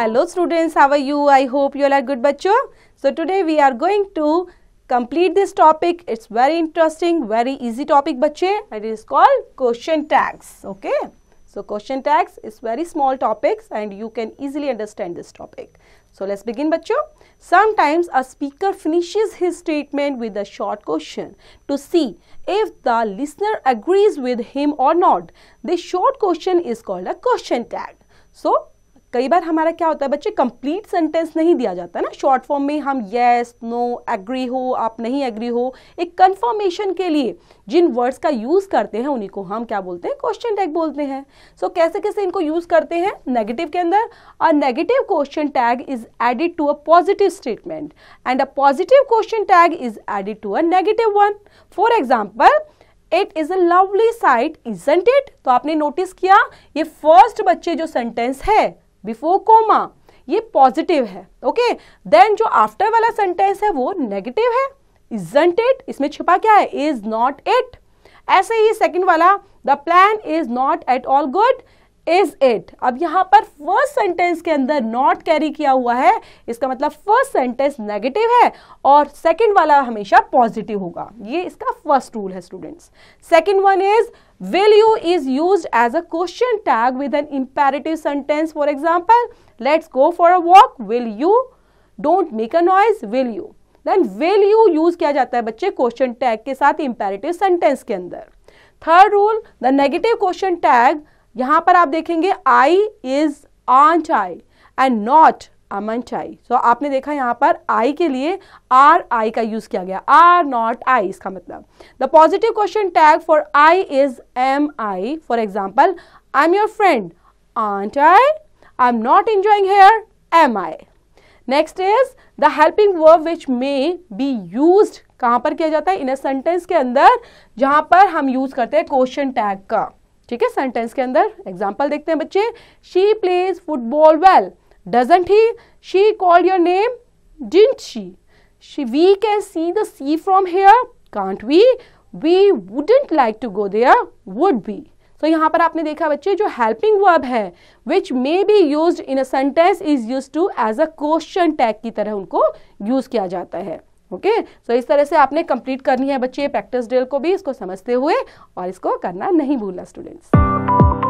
Hello students, how are you? I hope you all are good bachcho. So today we are going to complete this topic. It's very interesting, very easy topic bachche. It is called question tags. Okay. So question tags is very small topics and you can easily understand this topic. So let's begin bachcho. Sometimes a speaker finishes his statement with a short question to see if the listener agrees with him or not. This short question is called a question tag. So कई बार हमारा क्या होता है बच्चे complete sentence नहीं दिया जाता ना शॉर्ट फॉर्म में हम येस नो एग्री हो आप नहीं एग्री हो एक कंफर्मेशन के लिए जिन वर्ड्स का यूज़ करते हैं उन्हीं को हम क्या बोलते हैं क्वेश्चन टैग बोलते हैं सो so, कैसे कैसे इनको यूज़ करते हैं नेगेटिव के अंदर a negative question tag is added to a positive statement and a positive question tag is added to a negative one for example it is a lovely sight isn't it तो आपने notice किया ये first बच्चे जो sentence है before comma ये positive है okay then जो आफ्टर वाला सेंटेंस है वो नेगेटिव है इजेंट इट इसमें छिपा क्या है इज नॉट इट ऐसे ही सेकंड वाला the plan is not at all good is it अब यहां पर फर्स्ट सेंटेंस के अंदर नॉट कैरी किया हुआ है इसका मतलब फर्स्ट सेंटेंस नेगेटिव है और सेकेंड वाला हमेशा पॉजिटिव होगा ये इसका फर्स्ट रूल है students second one is will you is used as a question tag with an imperative sentence for example let's go for a walk will you don't make a noise will you then will you use किया जाता है बच्चे question tag के साथ imperative sentence के अंदर third rule the negative question tag यहां पर आप देखेंगे I is aren't I and not अमन चाई सो आपने देखा यहां पर आई के लिए आर आई का यूज किया गया आर नॉट आई इसका मतलब the positive question tag for I is am I for example I am your friend aren't I I am not enjoying here am I next is the helping verb which may be used कहां पर किया जाता है इन a sentence के अंदर जहां पर हम यूज करते हैं क्वेश्चन टैग का ठीक है सेंटेंस के अंदर एग्जाम्पल देखते हैं बच्चे she plays football well doesn't he she call your name didn't she she we can see the sea from here can't we we wouldn't like to go there would be तो यहाँ पर आपने देखा बच्चे जो हेल्पिंग वर्ब है which may be used in a sentence is used to as a question tag की तरह उनको यूज किया जाता है ओके okay? सो so, इस तरह से आपने कंप्लीट करनी है बच्चे प्रैक्टिस डेल को भी इसको समझते हुए और इसको करना नहीं भूलना स्टूडेंट्स